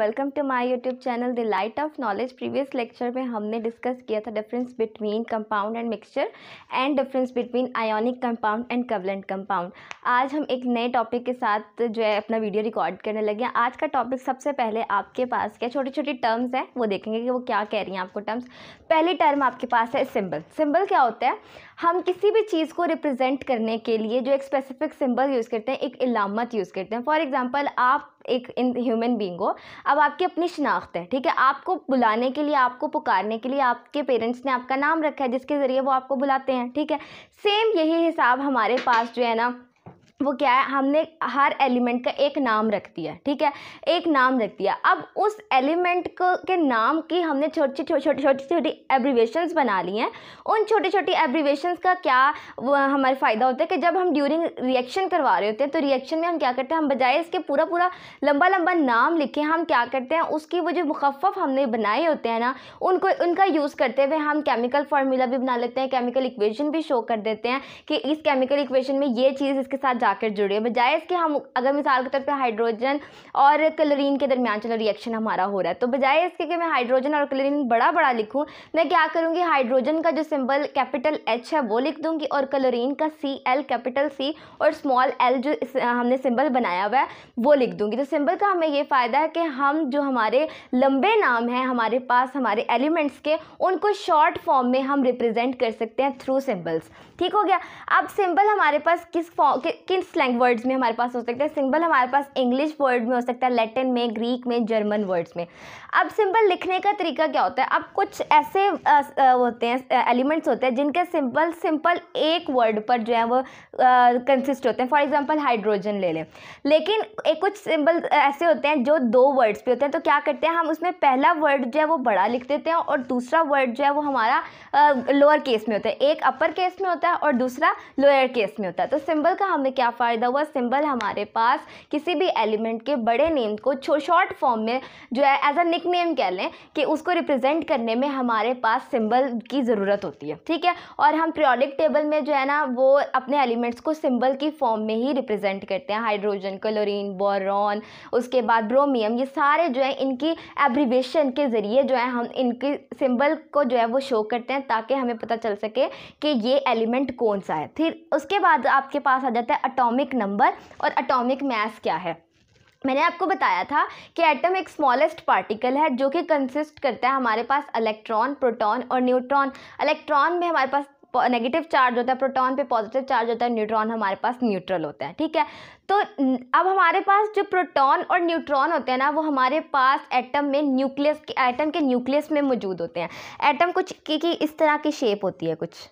welcome to my YouTube channel the light of knowledge previous lecture में हमने discuss किया था difference between compound and mixture and difference between ionic compound and covalent compound आज हम एक नए topic के साथ जो है अपना वीडियो रिकॉर्ड करने लगे हैं आज का टॉपिक सबसे पहले आपके पास क्या छोटी छोटी टर्म्स हैं वो देखेंगे कि वो क्या कह रही हैं आपको टर्म्स पहली टर्म आपके पास है सिम्बल सिम्बल क्या होता है हम किसी भी चीज़ को रिप्रेजेंट करने के लिए जो एक स्पेसिफिक सिम्बल यूज़ करते हैं एक इलामत यूज़ करते हैं फॉर एग्ज़ाम्पल आप एक ह्यूमन बींग हो अब आपकी अपनी शिनाख्त है ठीक है आपको बुलाने के लिए आपको पुकारने के लिए आपके पेरेंट्स ने आपका नाम रखा है जिसके ज़रिए वो आपको बुलाते हैं ठीक है सेम यही हिसाब हमारे पास जो है ना वो क्या है हमने हर एलिमेंट का एक नाम रख दिया ठीक है एक नाम रख दिया अब उस एलिमेंट को के नाम की हमने छोटी छोटी छोटी छोटी छोटी एब्रीवेशंस बना ली हैं उन छोटी छोटी एब्रीवेशंस का क्या वो हमारे फ़ायदा होता है कि जब हम ड्यूरिंग रिएक्शन करवा रहे होते हैं तो रिएक्शन में हम क्या करते हैं हम बजाय इसके पूरा पूरा लंबा लंबा नाम लिखे हम क्या करते हैं उसकी वो जो मुखफ़ हमने बनाए होते हैं ना उनको उनका यूज़ करते हुए हम केमिकल फार्मूला भी बना लेते हैं केमिकल इक्वेशन भी शो कर देते हैं कि इस केमिकल इक्वेशन में ये चीज़ इसके साथ जाकर जुड़े बजाय इसके हम अगर मिसाल के तौर पर हाइड्रोजन और क्लोरीन के दरमियान चलो रिएक्शन हमारा हो रहा है तो बजाय इसके कि मैं हाइड्रोजन और क्लोरीन बड़ा बड़ा लिखूँ मैं क्या करूँगी हाइड्रोजन का जो सिंबल कैपिटल एच है वो लिख दूँगी और क्लोरीन का सी एल कैपिटल सी और स्मॉल एल जो हमने सिंबल बनाया हुआ है वो लिख दूँगी तो सिंबल का हमें ये फ़ायदा है कि हम जो हमारे लंबे नाम हैं हमारे पास हमारे एलिमेंट्स के उनको शॉर्ट फॉर्म में हम रिप्रेजेंट कर सकते हैं थ्रू सिंबल्स ठीक हो गया अब सिंबल हमारे पास किस फॉर्म कि, किन डिफरेंट स्लैंग वर्ड्स में हमारे पास हो सकता है सिंबल हमारे पास इंग्लिश वर्ड में हो सकता है लैटिन में ग्रीक में जर्मन वर्ड्स में अब सिंबल लिखने का तरीका क्या होता है अब कुछ ऐसे आ, आ, होते हैं एलिमेंट्स होते हैं जिनके सिंपल सिंपल एक वर्ड पर जो है वो कंसिस्ट होते हैं फॉर एग्जाम्पल हाइड्रोजन ले लें लेकिन एक कुछ सिंबल ऐसे होते हैं जो दो वर्ड्स पे होते हैं तो क्या करते हैं हम उसमें पहला वर्ड जो है वो बड़ा लिख देते हैं और दूसरा वर्ड जो है वो हमारा लोअर केस में होता है एक अपर केस में होता है और दूसरा लोअर केस में होता है तो सिंबल का हमें क्या क्या फ़ायदा हुआ सिंबल हमारे पास किसी भी एलिमेंट के बड़े नेम को शॉर्ट फॉर्म में जो है एज अ निक नेम कह लें कि उसको रिप्रेजेंट करने में हमारे पास सिंबल की ज़रूरत होती है ठीक है और हम प्रियोडिक टेबल में जो है ना वो अपने एलिमेंट्स को सिंबल की फॉर्म में ही रिप्रेजेंट करते हैं हाइड्रोजन क्लोरीन बोरॉन उसके बाद ब्रोमियम ये सारे जो है इनकी एब्रीवेशन के ज़रिए जो है हम इनकी सिंबल को जो है वो शो करते हैं ताकि हमें पता चल सके कि ये एलिमेंट कौन सा है फिर उसके बाद आपके पास आ जाता है अटोमिक नंबर और अटोमिक मास क्या है मैंने आपको बताया था कि एटम एक स्मॉलेस्ट पार्टिकल है जो कि कंसिस्ट करता है हमारे पास इलेक्ट्रॉन प्रोटॉन और न्यूट्रॉन इलेक्ट्रॉन में हमारे पास नेगेटिव चार्ज होता है प्रोटॉन पे पॉजिटिव चार्ज होता है न्यूट्रॉन हमारे पास न्यूट्रल होता है ठीक है तो अब हमारे पास जो प्रोटॉन और न्यूट्रॉन होते हैं ना वो हमारे पास एटम में न्यूक्लियस के एटम के न्यूक्लियस में मौजूद होते हैं एटम कुछ की, की इस तरह की शेप होती है कुछ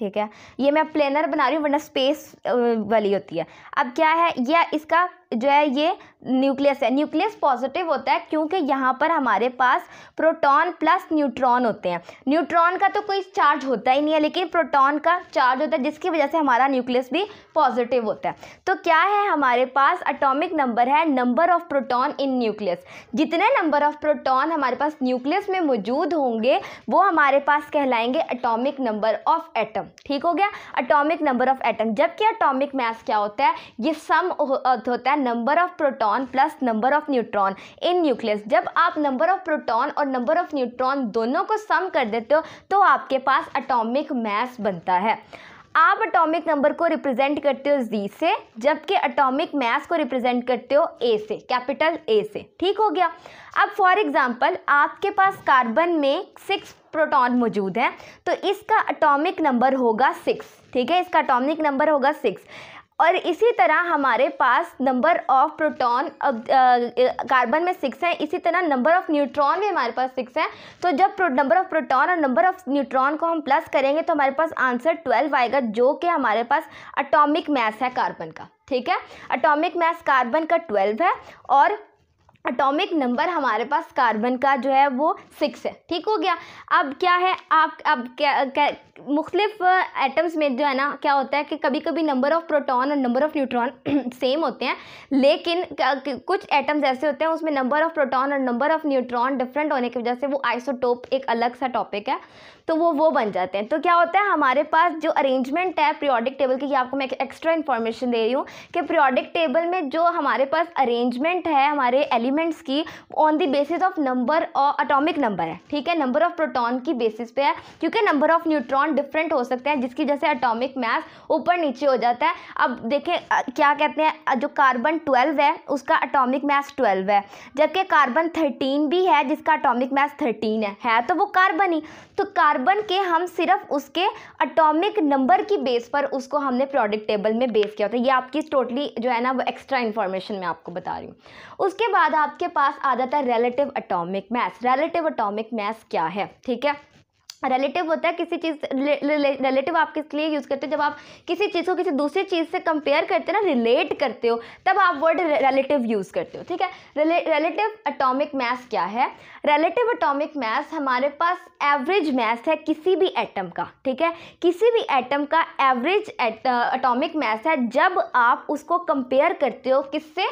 ठीक है ये मैं प्लेनर बना रही हूँ वरना स्पेस वाली होती है अब क्या है ये इसका जो है ये न्यूक्लियस है न्यूक्लियस पॉजिटिव होता है क्योंकि यहाँ पर हमारे पास प्रोटॉन प्लस न्यूट्रॉन होते हैं न्यूट्रॉन का तो कोई चार्ज होता ही नहीं है लेकिन प्रोटॉन का चार्ज होता है जिसकी वजह से हमारा न्यूक्लियस भी पॉजिटिव होता है तो क्या है हमारे पास अटोमिक नंबर है number of proton in nucleus जितने नंबर ऑफ प्रोटॉन हमारे पास न्यूक्लियस में मौजूद होंगे वो हमारे पास कहलाएंगे अटोमिक नंबर ऑफ एटम ठीक हो गया अटोमिक नंबर ऑफ एटम जबकि अटोमिक मैस क्या होता है ये सम होता है number of proton plus number of neutron in nucleus जब आप नंबर ऑफ प्रोटॉन और नंबर ऑफ न्यूट्रॉन दोनों को सम कर देते हो तो आपके पास अटोमिक मैस बनता है आप अटोमिक नंबर को रिप्रेजेंट करते हो जी से जबकि अटोमिक मैस को रिप्रेजेंट करते हो ए से कैपिटल ए से ठीक हो गया अब फॉर एग्जांपल आपके पास कार्बन में सिक्स प्रोटॉन मौजूद हैं तो इसका अटोमिक नंबर होगा सिक्स ठीक है इसका अटोमिक नंबर होगा सिक्स और इसी तरह हमारे पास नंबर ऑफ प्रोटॉन अब कार्बन में सिक्स है इसी तरह नंबर ऑफ न्यूट्रॉन भी हमारे पास सिक्स है तो जब नंबर ऑफ प्रोटॉन और नंबर ऑफ न्यूट्रॉन को हम प्लस करेंगे तो हमारे पास आंसर ट्वेल्व आएगा जो कि हमारे पास अटोमिक मैस है कार्बन का ठीक है अटोमिक मैस कार्बन का ट्वेल्व है और अटोमिक नंबर हमारे पास कार्बन का जो है वो सिक्स है ठीक हो गया अब क्या है आप अब क्या, क्या मुख्तलिफ एटम्स में जो है ना क्या होता है कि कभी कभी नंबर ऑफ़ प्रोटॉन और नंबर ऑफ़ न्यूट्रॉन सेम होते हैं लेकिन कुछ एटम्स ऐसे होते हैं उसमें नंबर ऑफ़ प्रोटॉन और नंबर ऑफ़ न्यूट्रॉन डिफरेंट होने की वजह से वो आइसोटोप एक अलग सा टॉपिक है तो वो वो बन जाते हैं तो क्या होता है हमारे पास जो अरेंजमेंट है प्रियोडिक टेबल की आपको मैं एक्स्ट्रा इन्फॉर्मेशन दे रही हूँ कि प्रियोडिक टेबल में जो हमारे पास अरेंजमेंट है हमारे एलिमेंट एलिमेंट्स की on the basis of number atomic number है ठीक है नंबर ऑफ प्रोटोन की बेसिस पे है क्योंकि नंबर ऑफ न्यूट्रॉन डिफरेंट हो सकते हैं जिसकी जैसे अटोमिक मैथ ऊपर नीचे हो जाता है अब देखें क्या कहते हैं जो कार्बन ट्वेल्व है उसका अटोमिक मैस ट्वेल्व है जबकि कार्बन थर्टीन भी है जिसका अटोमिक मैस थर्टीन है है तो वो कार्बन ही तो कार्बन के हम सिर्फ उसके अटोमिक नंबर की बेस पर उसको हमने प्रोडक्ट टेबल में बेस किया होता है ये आपकी टोटली जो है ना वो एक्स्ट्रा इन्फॉर्मेशन मैं आपको बता रही हूँ उसके बाद आपके पास आ जाता है relative atomic mass relative atomic mass क्या है ठीक है रिलेटिव होता है किसी चीज़ रिलेटिव आप किस लिए यूज़ करते हो जब आप किसी चीज़ को किसी दूसरी चीज़ से कंपेयर करते हो ना रिलेट करते हो तब आप वर्ड रिलेटिव यूज़ करते हो ठीक है रिलेटिव अटोमिक मैस क्या है रिलेटिव अटोमिक मैस हमारे पास एवरेज मैस है किसी भी एटम का ठीक है किसी भी एटम का एवरेज अटोमिक मैस है जब आप उसको कंपेयर करते हो किससे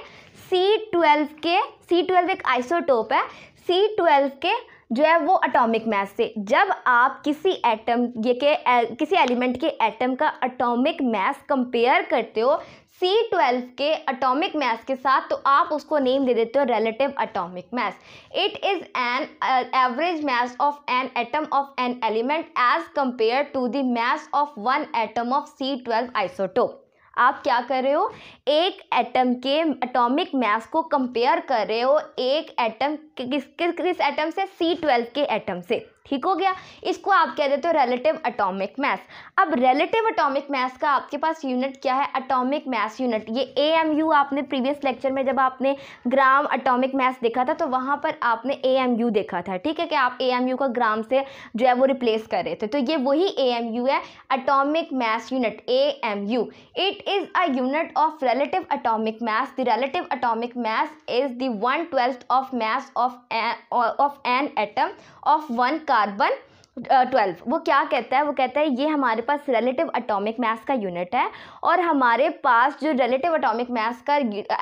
सी ट्वेल्व के सी ट्वेल्व एक आइसोटोप है सी ट्वेल्व के जो है वो अटोमिक मैस से जब आप किसी एटम ये के किसी एलिमेंट के एटम का अटोमिक मैस कंपेयर करते हो सी ट्वेल्व के अटोमिक मैस के साथ तो आप उसको नेम दे देते हो relative atomic mass it is an average mass of an atom of an element as compare to the mass of one atom of C twelve isotope आप क्या कर रहे हो एक एटम के एटॉमिक मास को कंपेयर कर रहे हो एक एटम किस किस किस एटम से सी ट्वेल्व के एटम से ठीक हो गया इसको आप कह देते हो रिलेटिव अटोमिक मास अब रिलेटिव अटोमिक मास का आपके पास यूनिट क्या है अटोमिक मास यूनिट ये एएमयू आपने प्रीवियस लेक्चर में जब आपने ग्राम अटोमिक मास देखा था तो वहाँ पर आपने एएमयू देखा था ठीक है कि आप एएमयू का ग्राम से जो है वो रिप्लेस कर रहे थे तो ये वही एएमयू है atomic mass unit AMU it is a unit of relative atomic mass the relative atomic mass is the one twelfth of mass of of an atom of one का कार्बन ट्वेल्व uh, वो क्या कहता है वो कहता है ये हमारे पास रिलेटिव अटोमिक मास का यूनिट है और हमारे पास जो रिलेटिव अटोमिक मास का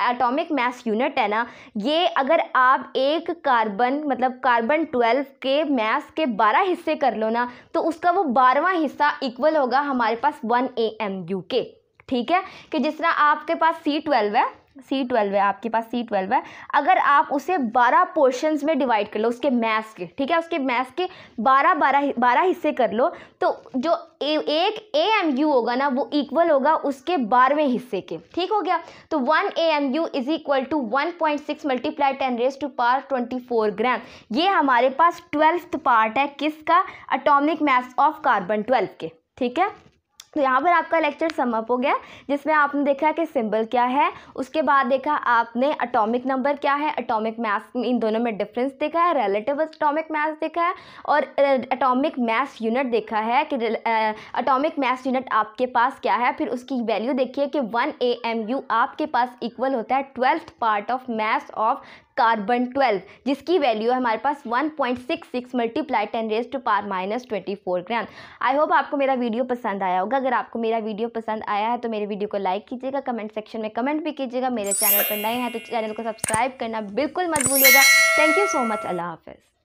अटोमिक मास यूनिट है ना ये अगर आप एक कार्बन मतलब कार्बन ट्वेल्व के मैथ के बारह हिस्से कर लो ना तो उसका वो बारहवा हिस्सा इक्वल होगा हमारे पास वन ए एम यू के ठीक है कि जिस तरह आपके पास सी ट्वेल्व है सी ट्वेल्व है आपके पास सी ट्वेल्व है अगर आप उसे बारह पोर्शन में डिवाइड कर लो उसके मैथ्स के ठीक है उसके मैथ्स के बारह बारह बारह हिस्से कर लो तो जो ए, एक ए एम यू होगा ना वो इक्वल होगा उसके बारहवें हिस्से के ठीक हो गया तो one A M U is equal to one point six multiply ten raise to power twenty four gram ये हमारे पास ट्वेल्थ पार्ट है किसका atomic mass of carbon twelve के ठीक है तो यहाँ पर आपका लेक्चर समअप हो गया जिसमें आपने देखा कि सिंबल क्या है उसके बाद देखा आपने अटोमिक नंबर क्या है अटोमिक मास इन दोनों में डिफरेंस देखा है रिलेटिव अटोमिक मास देखा है और अटोमिक मास यूनिट देखा है कि अटोमिक मास यूनिट आपके पास क्या है फिर उसकी वैल्यू देखिए कि वन ए एम यू आपके पास इक्वल होता है twelfth part of mass of carbon 12 जिसकी वैल्यू है हमारे पास 1.66 multiply ten raise to power minus twenty gram I hope आपको मेरा वीडियो पसंद आया होगा अगर आपको मेरा वीडियो पसंद आया है तो मेरे वीडियो को लाइक कीजिएगा कमेंट सेक्शन में कमेंट भी कीजिएगा मेरे चैनल पर नए हैं तो चैनल को सब्सक्राइब करना बिल्कुल मत भूलिएगा थैंक यू सो मच अल्लाह हाफिज़